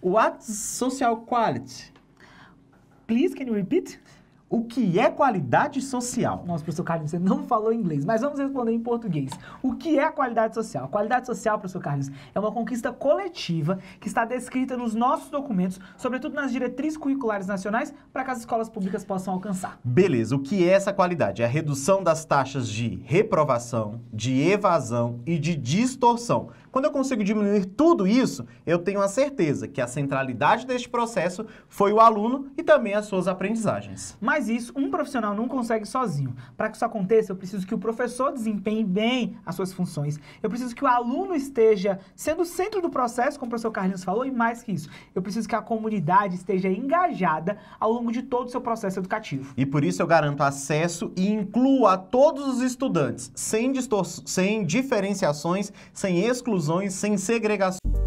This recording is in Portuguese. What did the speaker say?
What's social quality? Please, can you repeat? O que é qualidade social? Nossa, professor Carlos, você não falou inglês, mas vamos responder em português. O que é a qualidade social? A qualidade social, professor Carlos, é uma conquista coletiva que está descrita nos nossos documentos, sobretudo nas diretrizes curriculares nacionais, para que as escolas públicas possam alcançar. Beleza, o que é essa qualidade? É a redução das taxas de reprovação, de evasão e de distorção. Quando eu consigo diminuir tudo isso, eu tenho a certeza que a centralidade deste processo foi o aluno e também as suas aprendizagens. Mas mas isso um profissional não consegue sozinho. Para que isso aconteça, eu preciso que o professor desempenhe bem as suas funções. Eu preciso que o aluno esteja sendo o centro do processo, como o professor Carlinhos falou, e mais que isso, eu preciso que a comunidade esteja engajada ao longo de todo o seu processo educativo. E por isso eu garanto acesso e incluo a todos os estudantes, sem, sem diferenciações, sem exclusões, sem segregações.